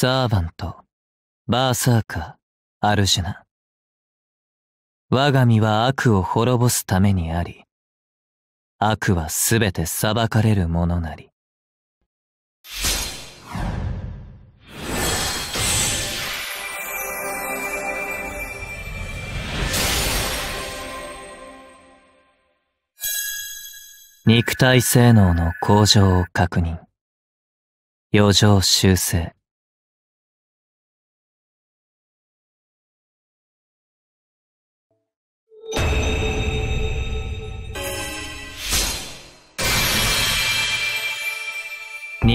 サーバント、バーサーカー、アルジュナ。我が身は悪を滅ぼすためにあり、悪はすべて裁かれるものなり。肉体性能の向上を確認。余剰修正。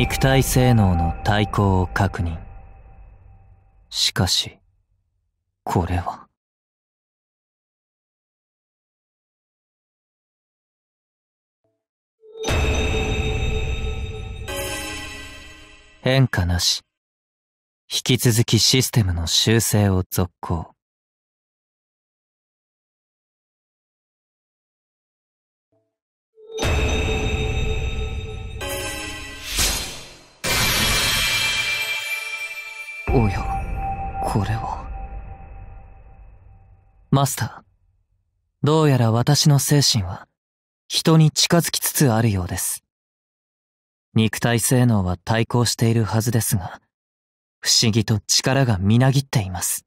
肉体性能の対抗を確認しかしこれは変化なし引き続きシステムの修正を続行おやこれはマスターどうやら私の精神は人に近づきつつあるようです肉体性能は対抗しているはずですが不思議と力がみなぎっています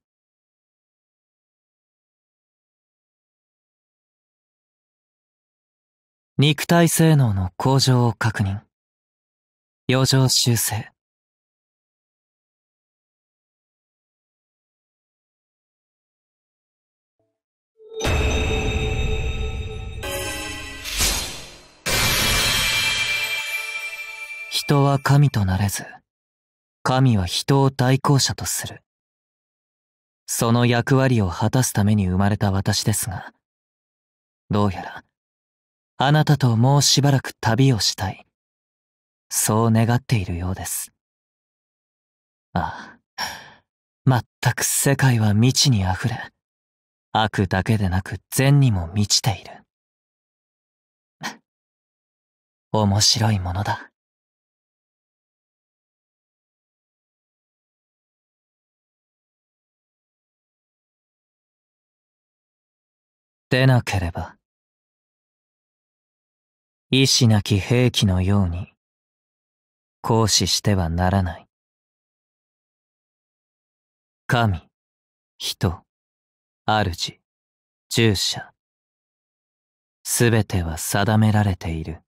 肉体性能の向上を確認。余剰修正。人は神となれず、神は人を対行者とする。その役割を果たすために生まれた私ですが、どうやら、あなたともうしばらく旅をしたい。そう願っているようです。ああ、まったく世界は未知にあふれ、悪だけでなく善にも満ちている。面白いものだ。でなければ意志なき兵器のように行使してはならない神人主従者すべては定められている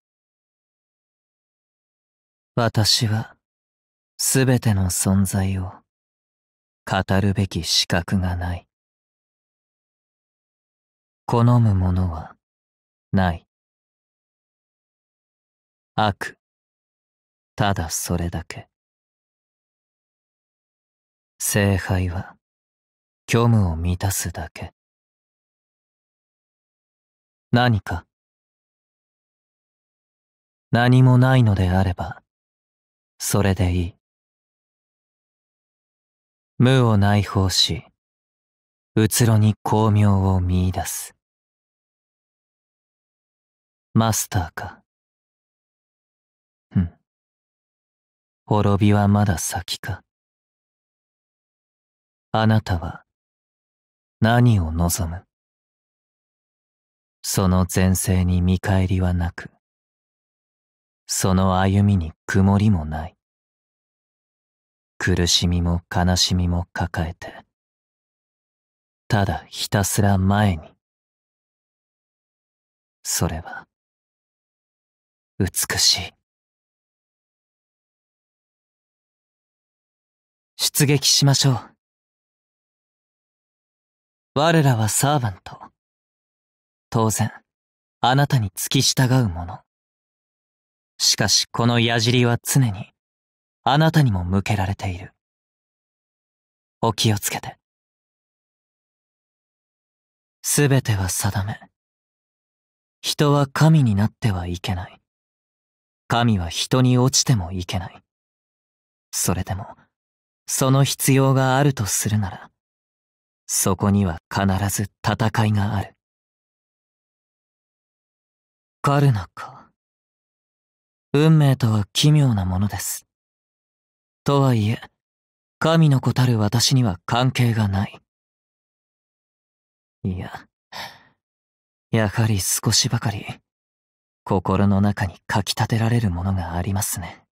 私はすべての存在を語るべき資格がない好むものはない悪ただそれだけ聖杯は虚無を満たすだけ何か何もないのであればそれでいい無を内包しうつろに巧妙を見いだすマスターか。ふん。滅びはまだ先か。あなたは何を望むその前世に見返りはなく、その歩みに曇りもない。苦しみも悲しみも抱えて、ただひたすら前に。それは、美しい出撃しましょう我らはサーバント当然あなたに付き従う者。しかしこの矢尻は常にあなたにも向けられているお気をつけてすべては定め人は神になってはいけない神は人に落ちてもいけない。それでも、その必要があるとするなら、そこには必ず戦いがある。カルナか。運命とは奇妙なものです。とはいえ、神の子たる私には関係がない。いや、やはり少しばかり心の中にかきたてられるものがありますね。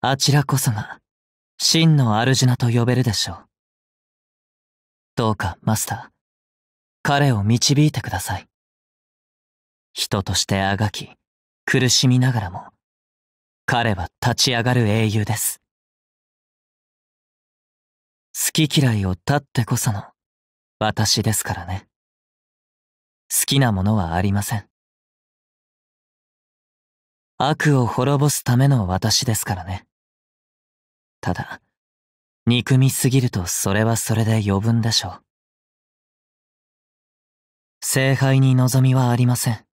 あちらこそが、真のアルジュナと呼べるでしょう。どうか、マスター。彼を導いてください。人としてあがき、苦しみながらも、彼は立ち上がる英雄です。好き嫌いを立ってこその、私ですからね。好きなものはありません。悪を滅ぼすための私ですからね。ただ、憎みすぎるとそれはそれで余分でしょう。聖杯に望みはありません。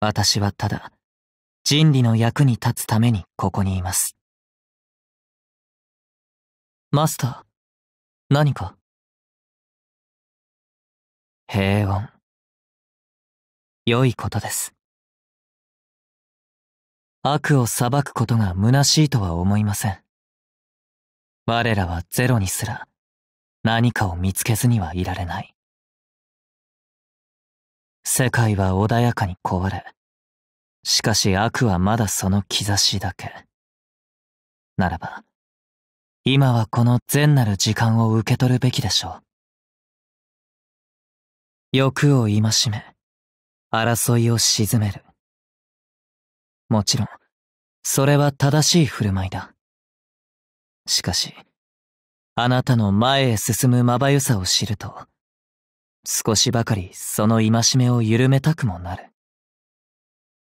私はただ、人理の役に立つためにここにいます。マスター、何か平穏。良いことです。悪を裁くことが虚しいとは思いません。我らはゼロにすら何かを見つけずにはいられない。世界は穏やかに壊れ、しかし悪はまだその兆しだけ。ならば、今はこの善なる時間を受け取るべきでしょう。欲を戒め、争いを鎮める。もちろん、それは正しい振る舞いだ。しかし、あなたの前へ進むまばゆさを知ると、少しばかりその戒めを緩めたくもなる。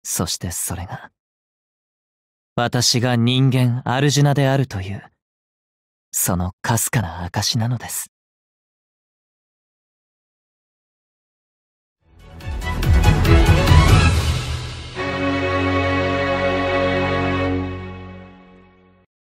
そしてそれが、私が人間アルジュナであるという、そのかすかな証なのです。